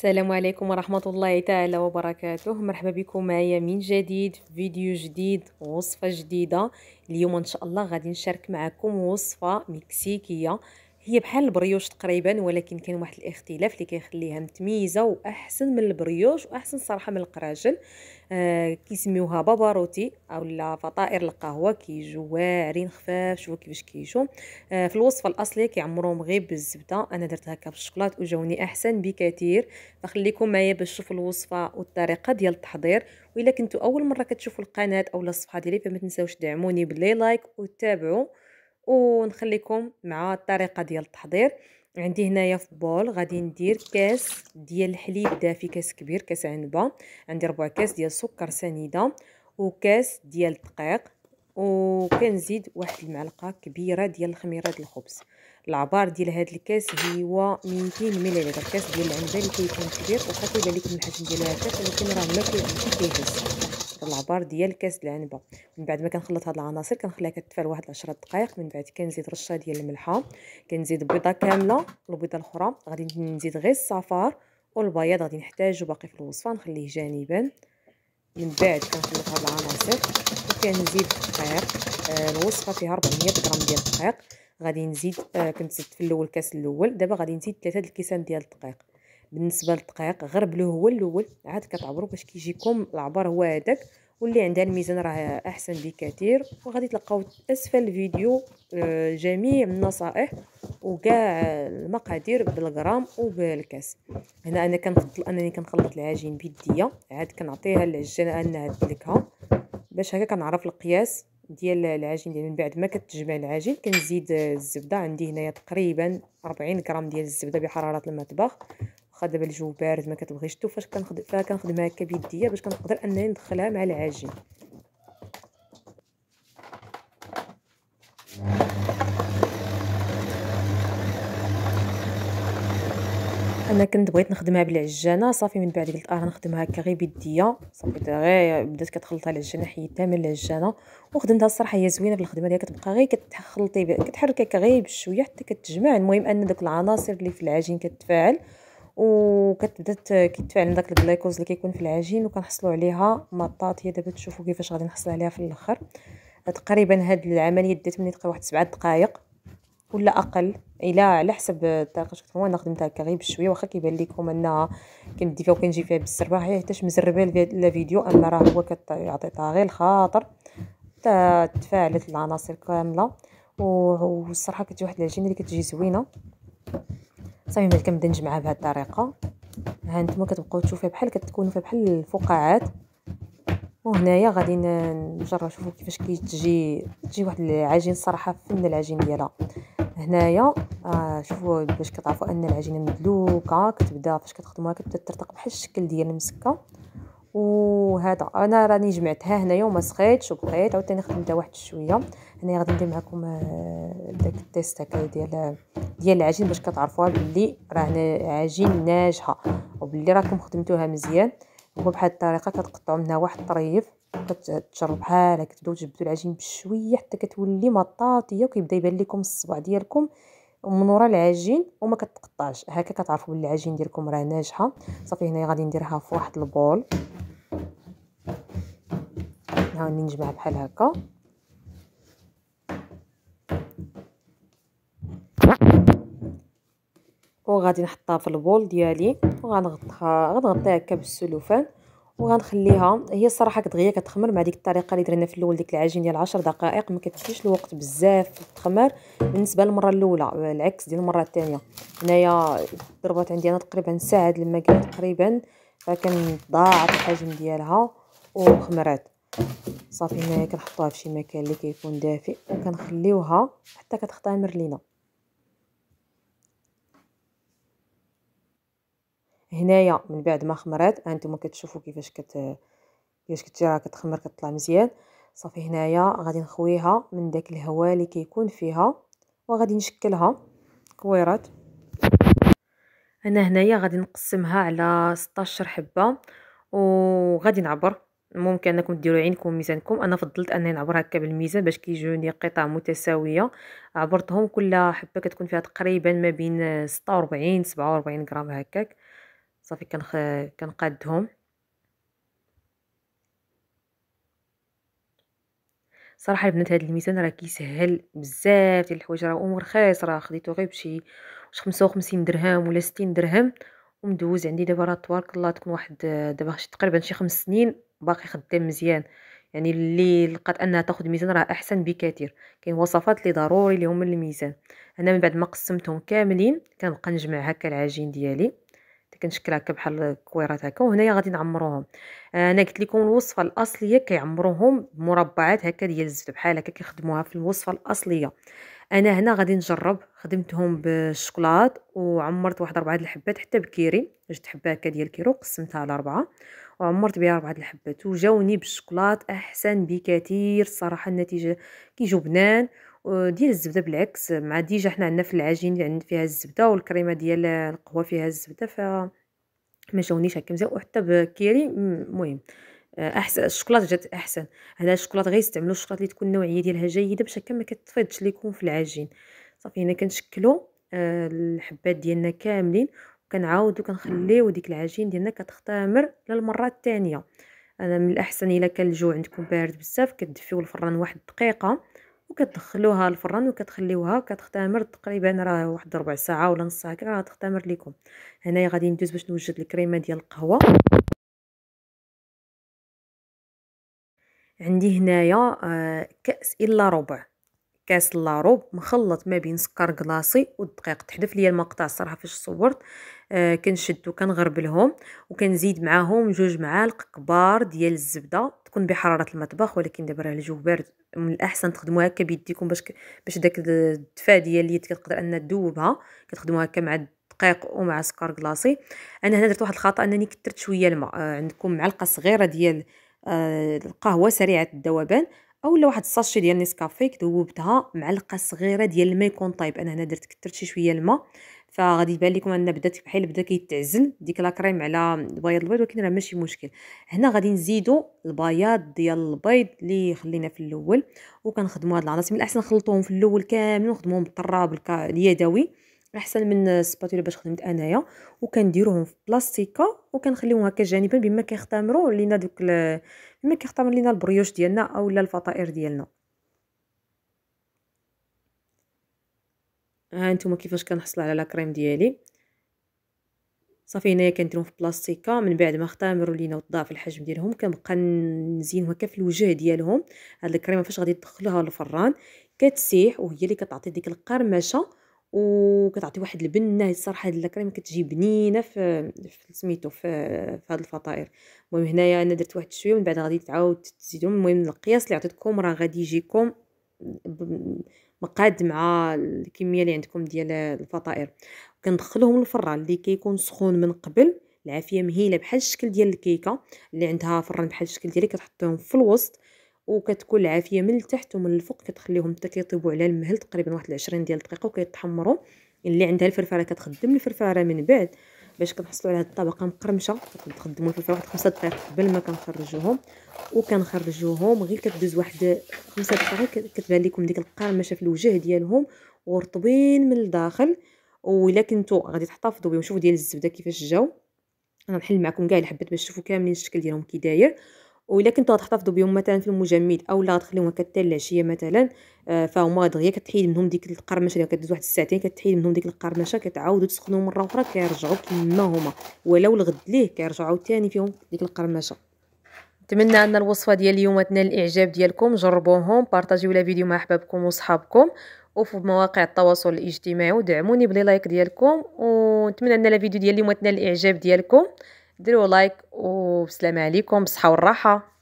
السلام عليكم ورحمة الله تعالى وبركاته مرحبا بكم معايا من جديد فيديو جديد وصفة جديدة اليوم ان شاء الله غادي نشارك معكم وصفة مكسيكية هي بحال البريوش تقريبا ولكن كان واحد الاختلاف اللي كيخليها متميزه واحسن من البريوش واحسن صراحه من القراجل آه كيسميوها باباروتي اولا فطائر القهوه كيجو واعرين خفاف شوفوا كيفاش كيجو آه في الوصفه الاصليه كيعمروهم غير بالزبده انا درت هكا بالشوكولات وجاوني احسن بكثير فخليكم معايا باش تشوفوا الوصفه والطريقه ديال التحضير والا كنتو اول مره كتشوفوا القناه او الصفحه ديالي فما تنساوش دعموني باللي لايك وتابعوا ونخليكم مع الطريقه ديال التحضير عندي هنايا في بول غادي ندير كاس ديال الحليب دافي كاس كبير كاس عنبه عندي ربع كاس ديال سكر سنيده وكاس ديال الدقيق وكنزيد واحد المعلقه كبيره ديال الخميره ديال الخبز العبار ديال هذا الكاس هو 200 ملل كاس ديال العنبه اللي كيكون كبير وخا كيبان لكم الحجم ديالها هكاك ولكن راه ما كيهز العبار ديال كاس العنبه من بعد ما كنخلط هاد العناصر كنخليها كتفال واحد 10 دقائق من بعد كنزيد رشه ديال الملحه كنزيد بيضه كامله البيضه الاخرى غادي نزيد غير الصفار والبياض غادي نحتاجو باقي في الوصفه نخليه جانبا من بعد كنخلط هاد العناصر وكنزيد الدقيق آه الوصفه فيها 400 غرام ديال الدقيق غادي نزيد آه كنت زدت في الاول الكاس الاول دابا غادي نزيد ثلاثه الكيسان ديال الدقيق بالنسبه للدقيق غربلو هو الاول عاد كتعبروا باش كيجيكم العبر هو هذاك واللي عندها الميزان راه احسن بكثير وغادي تلقاو اسفل الفيديو آه، جميع النصائح وكاع المقادير بالغرام وبالكاس هنا انا كنفضل انني كنخلط العجين بيديا عاد كنعطيها للعجانه انها تدلكها باش هكا كنعرف القياس ديال العجين ديال من بعد ما كتجمع العجين كنزيد الزبده عندي هنايا تقريبا 40 غرام ديال الزبده بحراره المطبخ واخا دابا الجو بارد ما كتبغيش تو فاش كنخدم كنخدمها هكا بيديا باش كنقدر انني ندخلها مع العجين انا كنت بغيت نخدمها بالعجانه صافي من بعد قلت اه نخدمها هكا غير بيديا صافي غير بدات كتخلطها العجانه حيدتها من العجانه وخدمتها الصراحه هي زوينه في الخدمه ديالها كتبقى غير كتخلطي كتحرك هكا غير بشويه حتى كتجمع المهم ان دوك العناصر اللي في العجين كتفاعل وكتبدا كيتفاعل داك الجلايكوز اللي كيكون في العجين وكنحصلوا عليها مطاط هي دابا تشوفوا كيفاش غادي نحصل عليها في الاخر آه، تقريبا هاد العمليه دات مني تقريبا واحد 7 دقائق ولا اقل الى على حسب الطريقه اللي كتكون انا خدمتها هكا غير بشويه واخا كيبان لكم انها كندي فيها وكنجي فيها بالسربه حيتاش مزربه لا فيديو اما راه هو كيعطيها غير الخاطر تفاعلت العناصر كامله والصراحه كتجي واحد العجينه اللي كتجي زوينه صافي ملي بعد كنبدا نجمعها بهذه الطريقه ها نتوما كتبقاو تشوفوا بحال كتكونوا فيها بحال الفقاعات وهنايا غادي نجرب نشوفوا كيفاش كيتجي تجي واحد العجين الصراحه فن العجين ديالها هنايا آه شوفوا باش كتعرفوا ان العجينه مدلوكه كتبدا فاش كتخدموها كتبدا ترتق بحال الشكل ديال المسكه وهذا انا راني جمعتها هنايا وما سخيتش وبقيت عاوتاني خدمتها واحد شويه هنايا غادي ندير معكم آه، داك التيست هكا ديال آه، ديال العجين باش كتعرفوها بلي راه عجين ناجحه وبلي راكم خدمتوها مزيان هو بحال الطريقه كتقطعوا منها واحد الطريف كتشرب بحال هكا تبداو تجبدوا العجين بشويه حتى كتولي مطاطيه وكيبدا يبان لكم الصبع ديالكم ومن ورا العجين وما كتقطعش هكا كتعرفوا بلي العجين ديالكم راه ناجحه صافي هنايا غادي نديرها في واحد البول نحاول نجمع بحال هكا وغادي نحطها في البول ديالي وغنغطيها غنغطيها هكا بالسلوفان وغنخليها هي الصراحه كدغيا كتخمر مع ديك الطريقه اللي درنا في الاول ديك العجين ديال 10 دقائق ما كتمشيش الوقت بزاف في بالنسبه للمره الاولى العكس ديال المره الثانيه هنايا ضربات عندي انا تقريبا ساعه الماكله تقريبا فكان ضاعت الحجم ديالها وخمرات صافي هنايا كنحطوها فشي مكان اللي كيكون دافئ وكنخليوها حتى كتختمر لينا هنايا من بعد ما خمرات هانتوما كتشوفوا كيفاش كت كيفاش كتجي راه كتخمر كتطلع مزيان صافي هنايا غادي نخويها من داك الهواء اللي كيكون فيها وغادي نشكلها كويرات انا هنايا غادي نقسمها على 16 حبه وغادي نعبر ممكن انكم ديروا عينكم ميزانكم انا فضلت انني نعبر هكا بالميزان باش كيجوني قطع متساويه عبرتهم كل حبه كتكون فيها تقريبا ما بين 46 47 غرام هكاك صافي كنخ... كنقادهم صراحه البنات هذا الميزان راه كيسهل بزاف ديال الحوايج راه امور رخيص راه خديته غير بشي 55 درهم ولا 60 درهم ومدوز عندي دابا راه تبارك الله تكون واحد دابا تقريبا شي خمس سنين باقي خدام مزيان يعني اللي لقات انها تاخذ ميزان راه احسن بكثير كاين وصفات اللي ضروري لهم الميزان انا من بعد ما قسمتهم كاملين كنبقى نجمع هكا العجين ديالي كنشكل هكا بحال كويرات هكا وهنايا غادي نعمروهم انا قلت لكم الوصفه الاصليه كيعمروهم بمربعات هكا ديال الزبده بحال هكا كيخدموها في الوصفه الاصليه انا هنا غادي نجرب خدمتهم بالشوكولات وعمرت واحد اربعه د الحبات حتى بكيري جبت حبه هكا ديال الكيرو قسمتها على اربعه وعمرت بها اربعه د الحبات وجاوني بالشوكولات احسن بكثير الصراحه النتيجه كيجيو بنان ديال الزبده بالعكس مع ديجا حنا عندنا في العجين اللي فيها الزبده والكريمه ديال القهوه فيها الزبده ف ما جاونيش هكا مزيان وحتى بكيري المهم احسن الشوكولاته جات احسن هذا الشوكولاته غيستعملوا الشوكولاته اللي تكون النوعيه ديالها جيده باش هكا ما كتطفيدش اللي يكون في العجين صافي هنا كنشكلو آه، الحبات ديالنا كاملين وكنعاودو كنخليو ديك العجين ديالنا كتختمر للمره الثانيه انا من الاحسن الا كان الجو عندكم بارد بزاف كتدفيو الفران واحد دقيقه وكتدخلوها الفران وكتخليوها كتختمر تقريبا راه واحد ربع ساعه ولا نص ساعه كتختمر لكم هنايا غادي ندوز باش نوجد الكريمه ديال القهوه عندي هنايا آه، كأس إلا ربع كاس لا ربع مخلط ما بين سكر كلاصي والدقيق تحذف ليا المقطع الصراحه فاش صورت آه كنشد وكنغربلهم وكنزيد معاهم جوج معالق كبار ديال الزبده تكون بحراره المطبخ ولكن دابا راه الجو بارد من الاحسن تخدموها هكا بيديكم باش باش داك الدفا ديال اليد كتقدر ان تذوبها كتخدموها هكا مع دقيق ومع سكر كلاصي انا هنا درت واحد الخطا انني كثرت شويه الماء آه، عندكم معلقه صغيره ديال آه، القهوه سريعه الذوبان اولا واحد الساشي ديال نيسكافي ذوبتها معلقه صغيره ديال الماء يكون طايب انا هنا درت كثرت شي شويه الماء فغادي يبان لكم ان بدات بحال بدا كيتعزل ديك لا كريم على بياض البيض ولكن راه ماشي مشكل هنا غادي نزيدو البياض ديال البيض اللي خلينا في الاول وكنخدموا هاد العناصر من الاحسن نخلطوهم في الاول كامل ونخدموهم بالطراب اليدوي احسن من السباتولا باش خدمت انايا وكنديروهم في بلاستيكه وكنخليوهم هكا جانبا بما كيختمروا لينا دوك بما كيختمر لينا البريوش ديالنا اولا الفطائر ديالنا ها انتم كيفاش كنحصل على لا كريم ديالي صافي هنايا كنديرهم في بلاستيكه من بعد ما اختمروا لينا وتضاعف الحجم ديالهم كنبقى نزين هكا في الوجه ديالهم هاد الكريمه فاش غادي تدخلوها للفران كتسيح وهي اللي كتعطي ديك القرمشه وكتعطي واحد البنه الصراحه هاد الكريم كتجي بنينه في سميتو في, في هاد الفطائر المهم هنايا انا درت واحد شويه من بعد غادي تعاود تزيدهم المهم القياس اللي عطيتكم راه غادي يجيكم مقاد مع الكميه اللي عندكم ديال الفطائر كندخلهم الفران اللي كيكون سخون من قبل العافيه مهيله بحال الشكل ديال الكيكه اللي عندها فران بحال الشكل ديالي كتحطيهم في الوسط وكتكون العافيه من التحت ومن الفوق كتخليهم حتى كيطيبوا على المهل تقريبا واحد 20 ديال الدقيقه وكيتحمروا يعني اللي عندها الفرفاره كتخدم الفرفاره من بعد باش كنحصلوا على هذه الطبقه مقرمشه كتخدموا الفرفاره واحد 5 دقائق قبل ما كنخرجوهم وكنخرجوهم غير كدوز واحد 5 دقائق كتبان لكم ديك القرمشه في الوجه ديالهم ورطبين من الداخل ولا كنتو غادي تحتفظوا بهم شوفوا ديال الزبده كيفاش جاو انا نحل معكم كاع الحبات باش تشوفوا كاملين الشكل ديالهم كي داير وإلا كنتو غتحتفظو بهم مثلا في المجمد اولا غتخليهم حتى العشيه مثلا آه، فهما دغيا كتحيد منهم ديك القرمشه اللي كدوز واحد الساعتين كتحيد منهم ديك القرمشه كتعاودو تسخنو مره اخرى كيرجعو كما هما ولو الغد ليه كيرجعو عاوتاني فيهم ديك القرمشه نتمنى ان الوصفه ديال اليوم تنال الاعجاب ديالكم جربوهم بارطاجيو لا فيديو مع احبابكم وصحابكم وفي مواقع التواصل الاجتماعي ودعموني بلي لايك ديالكم ونتمنى ان الفيديو ديال اليوم تنال الاعجاب ديالكم ديروا لايك وسلام عليكم بالصحة والراحة